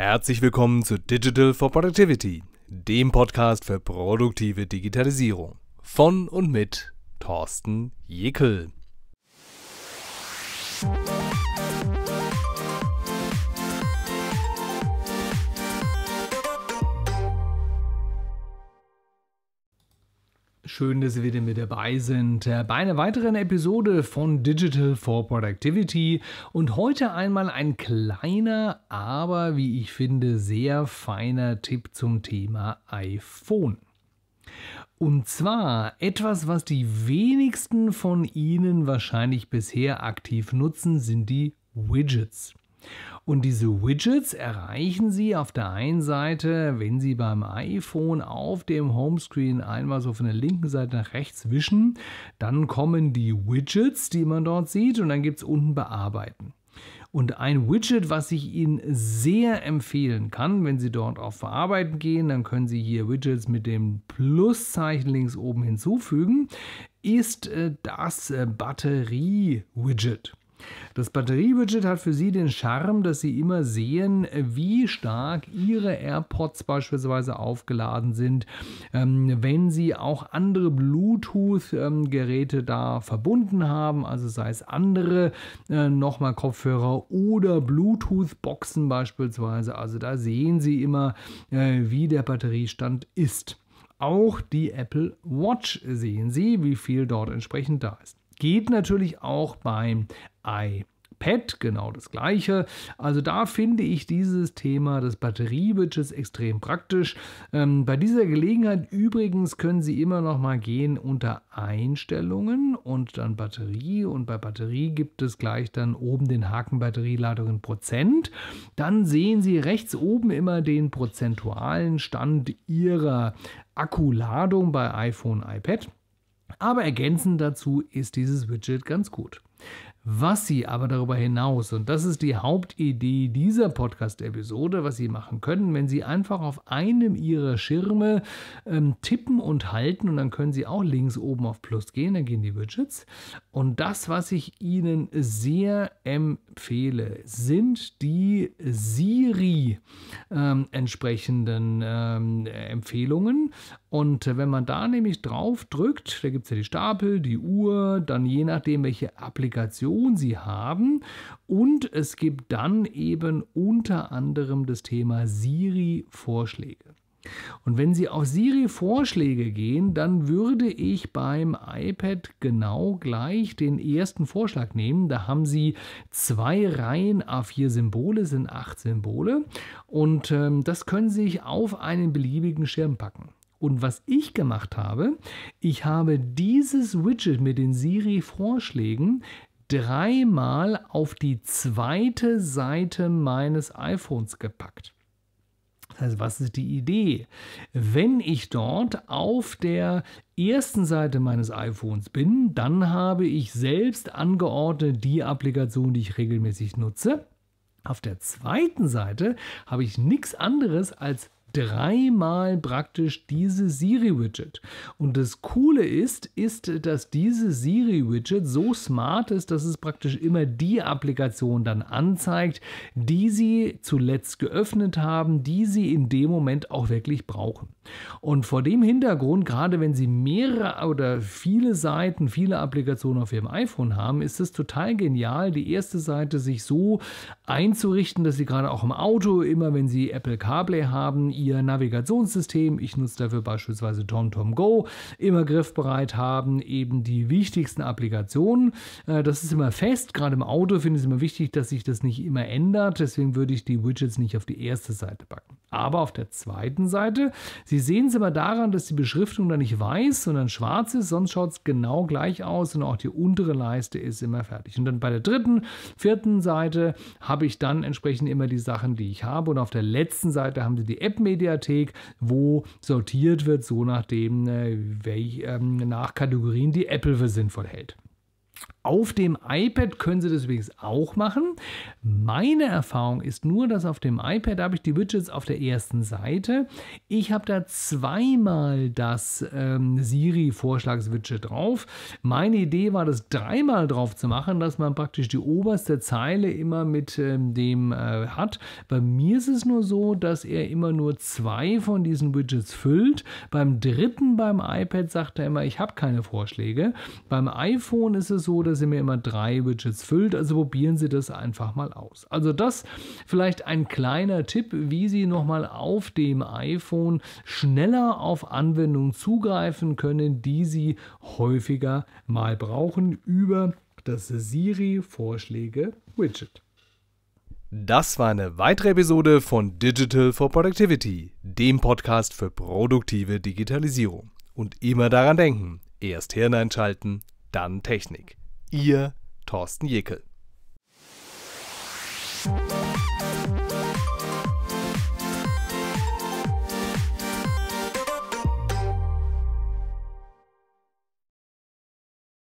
Herzlich willkommen zu Digital for Productivity, dem Podcast für produktive Digitalisierung von und mit Thorsten Jekel. Schön, dass Sie wieder mit dabei sind äh, bei einer weiteren Episode von Digital for Productivity und heute einmal ein kleiner, aber wie ich finde, sehr feiner Tipp zum Thema iPhone. Und zwar etwas, was die wenigsten von Ihnen wahrscheinlich bisher aktiv nutzen, sind die Widgets. Und diese Widgets erreichen Sie auf der einen Seite, wenn Sie beim iPhone auf dem Homescreen einmal so von der linken Seite nach rechts wischen, dann kommen die Widgets, die man dort sieht, und dann gibt es unten Bearbeiten. Und ein Widget, was ich Ihnen sehr empfehlen kann, wenn Sie dort auf Verarbeiten gehen, dann können Sie hier Widgets mit dem Pluszeichen links oben hinzufügen, ist äh, das äh, Batterie-Widget. Das Batteriewidget hat für Sie den Charme, dass Sie immer sehen, wie stark Ihre AirPods beispielsweise aufgeladen sind, ähm, wenn Sie auch andere Bluetooth-Geräte da verbunden haben, also sei es andere äh, nochmal Kopfhörer oder Bluetooth-Boxen beispielsweise. Also da sehen Sie immer, äh, wie der Batteriestand ist. Auch die Apple Watch sehen Sie, wie viel dort entsprechend da ist. Geht natürlich auch beim iPad, genau das gleiche. Also da finde ich dieses Thema des Batteriewidgets extrem praktisch. Ähm, bei dieser Gelegenheit übrigens können Sie immer noch mal gehen unter Einstellungen und dann Batterie und bei Batterie gibt es gleich dann oben den Haken Batterieladung in Prozent. Dann sehen Sie rechts oben immer den prozentualen Stand Ihrer Akkuladung bei iPhone, iPad. Aber ergänzend dazu ist dieses Widget ganz gut. Was Sie aber darüber hinaus, und das ist die Hauptidee dieser Podcast-Episode, was Sie machen können, wenn Sie einfach auf einem Ihrer Schirme ähm, tippen und halten, und dann können Sie auch links oben auf Plus gehen, dann gehen die Widgets. Und das, was ich Ihnen sehr empfehle, sind die Siri ähm, entsprechenden ähm, Empfehlungen. Und äh, wenn man da nämlich drauf drückt, da gibt es ja die Stapel, die Uhr, dann je nachdem, welche Applikation Sie haben. Und es gibt dann eben unter anderem das Thema Siri-Vorschläge. Und wenn Sie auf Siri-Vorschläge gehen, dann würde ich beim iPad genau gleich den ersten Vorschlag nehmen. Da haben Sie zwei Reihen A4 Symbole, sind acht Symbole. Und ähm, das können Sie sich auf einen beliebigen Schirm packen. Und was ich gemacht habe, ich habe dieses Widget mit den Siri-Vorschlägen dreimal auf die zweite Seite meines iPhones gepackt. Das heißt, was ist die Idee? Wenn ich dort auf der ersten Seite meines iPhones bin, dann habe ich selbst angeordnet die Applikation, die ich regelmäßig nutze. Auf der zweiten Seite habe ich nichts anderes als dreimal praktisch diese Siri-Widget. Und das Coole ist, ist, dass diese Siri-Widget so smart ist, dass es praktisch immer die Applikation dann anzeigt, die Sie zuletzt geöffnet haben, die Sie in dem Moment auch wirklich brauchen. Und vor dem Hintergrund, gerade wenn Sie mehrere oder viele Seiten, viele Applikationen auf Ihrem iPhone haben, ist es total genial, die erste Seite sich so einzurichten, dass Sie gerade auch im Auto immer, wenn Sie Apple CarPlay haben, ihr Navigationssystem, ich nutze dafür beispielsweise TomTom Go, immer griffbereit haben, eben die wichtigsten Applikationen. Äh, das ist immer fest, gerade im Auto finde ich es immer wichtig, dass sich das nicht immer ändert, deswegen würde ich die Widgets nicht auf die erste Seite packen. Aber auf der zweiten Seite, Sie sehen es immer daran, dass die Beschriftung da nicht weiß, sondern schwarz ist, sonst schaut es genau gleich aus und auch die untere Leiste ist immer fertig. Und dann bei der dritten, vierten Seite habe ich dann entsprechend immer die Sachen, die ich habe. Und auf der letzten Seite haben Sie die App-Mediathek, wo sortiert wird, so nachdem, äh, welch, ähm, nach Kategorien die Apple für sinnvoll hält. Auf dem iPad können Sie das übrigens auch machen. Meine Erfahrung ist nur, dass auf dem iPad habe ich die Widgets auf der ersten Seite. Ich habe da zweimal das ähm, Siri-Vorschlagswidget drauf. Meine Idee war, das dreimal drauf zu machen, dass man praktisch die oberste Zeile immer mit ähm, dem äh, hat. Bei mir ist es nur so, dass er immer nur zwei von diesen Widgets füllt. Beim dritten beim iPad sagt er immer, ich habe keine Vorschläge. Beim iPhone ist es so, dass ihr mir immer drei Widgets füllt. Also probieren Sie das einfach mal aus. Also das vielleicht ein kleiner Tipp, wie Sie nochmal auf dem iPhone schneller auf Anwendungen zugreifen können, die Sie häufiger mal brauchen über das Siri-Vorschläge-Widget. Das war eine weitere Episode von Digital for Productivity, dem Podcast für produktive Digitalisierung. Und immer daran denken, erst Hirn einschalten, dann Technik. Ihr Thorsten Jekel.